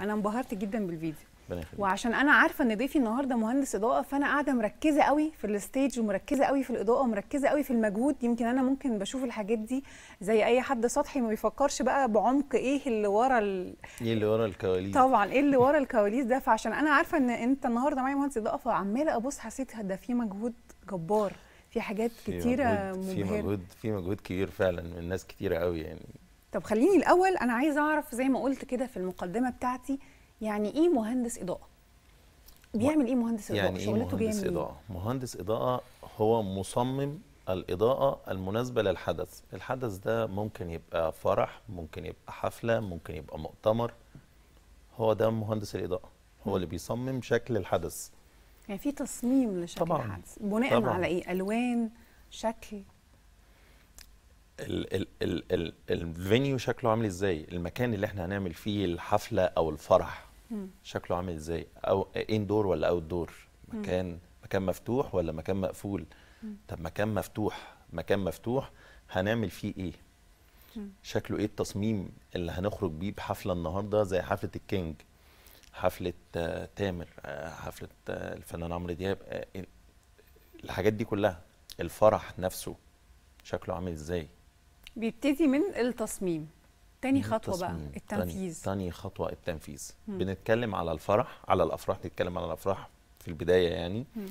انا انبهرت جدا بالفيديو وعشان انا عارفه ان ضيفي النهارده مهندس اضاءه فانا قاعده مركزه قوي في الستيج ومركزه قوي في الاضاءه ومركزه قوي في المجهود يمكن انا ممكن بشوف الحاجات دي زي اي حد سطحي ما بيفكرش بقى بعمق ايه اللي ورا ال... ايه اللي ورا الكواليس طبعا ايه اللي ورا الكواليس ده فعشان انا عارفه ان انت النهارده معايا مهندس اضاءه فعماله ابص حسيت ده في مجهود جبار في حاجات كتيره في مجهود في مجهود كبير فعلا من ناس كتيره قوي يعني طب خليني الاول انا عايزه اعرف زي ما قلت كده في المقدمه بتاعتي يعني ايه مهندس اضاءه بيعمل ايه مهندس اضاءه يعني إيه شغلته إيه مهندس بيعمل إيه؟ اضاءه إيه؟ مهندس اضاءه هو مصمم الإضاءة المناسبة للحدث الحدث ده ممكن يبقى فرح ممكن يبقى حفلة ممكن يبقى مؤتمر هو ده مهندس الإضاءة هو م. اللي بيصمم شكل الحدث يعني في تصميم لشكل طبعًا. الحدث بناء طبعًا. على إيه؟ ألوان شكل الفينيو شكله عامل ازاي المكان اللي احنا هنعمل فيه الحفله او الفرح شكله عامل ازاي او ان دور ولا اوت دور مكان مكان مفتوح ولا مكان مقفول طب مكان مفتوح مكان مفتوح هنعمل فيه ايه شكله ايه التصميم اللي هنخرج بيه بحفله النهارده زي حفله الكينج حفله تامر حفله الفنان عمرو دياب آه، الحاجات دي كلها الفرح نفسه شكله عامل ازاي بيبتدي من التصميم تاني خطوه التصميم. بقى التنفيذ تاني, تاني خطوه التنفيذ مم. بنتكلم على الفرح على الافراح نتكلم على الافراح في البدايه يعني مم.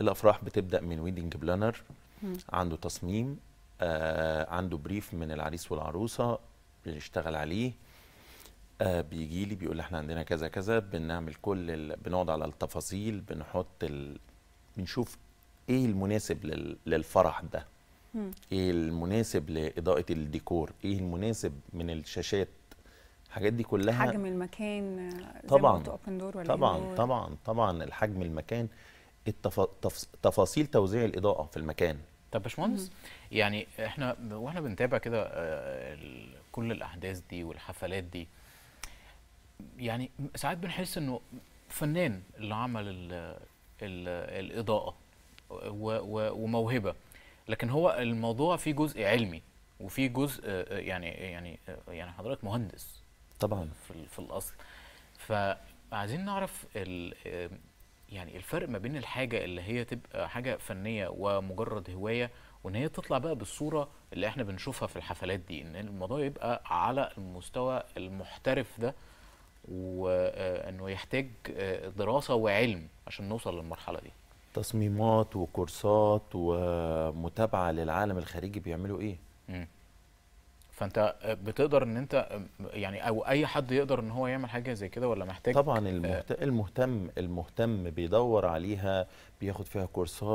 الافراح بتبدا من ويدنج بلانر مم. عنده تصميم آه عنده بريف من العريس والعروسه بنشتغل عليه آه بيجي لي بيقول احنا عندنا كذا كذا بنعمل كل ال... بنقعد على التفاصيل بنحط ال... بنشوف ايه المناسب لل... للفرح ده ايه المناسب لاضاءه الديكور ايه المناسب من الشاشات الحاجات دي كلها حجم المكان آه، طبعا ولا طبعا طبعا طبعا الحجم المكان التف... تف... تفاصيل توزيع الاضاءه في المكان طب باشمهندس يعني احنا واحنا بنتابع كده آه، كل الاحداث دي والحفلات دي يعني ساعات بنحس انه فنان اللي عمل الـ الـ الاضاءه و و وموهبه لكن هو الموضوع فيه جزء علمي وفي جزء آه، آه، يعني آه، يعني يعني حضرتك مهندس طبعا في, في الاصل فعايزين نعرف يعني الفرق ما بين الحاجه اللي هي تبقى حاجه فنيه ومجرد هوايه وان هي تطلع بقى بالصوره اللي احنا بنشوفها في الحفلات دي ان الموضوع يبقى على المستوى المحترف ده وانه يحتاج دراسه وعلم عشان نوصل للمرحله دي تصميمات وكورسات ومتابعه للعالم الخارجي بيعملوا ايه فانت بتقدر ان انت يعني او اي حد يقدر ان هو يعمل حاجه زي كده ولا محتاج طبعا آه. المهتم المهتم بيدور عليها بياخد فيها كورسات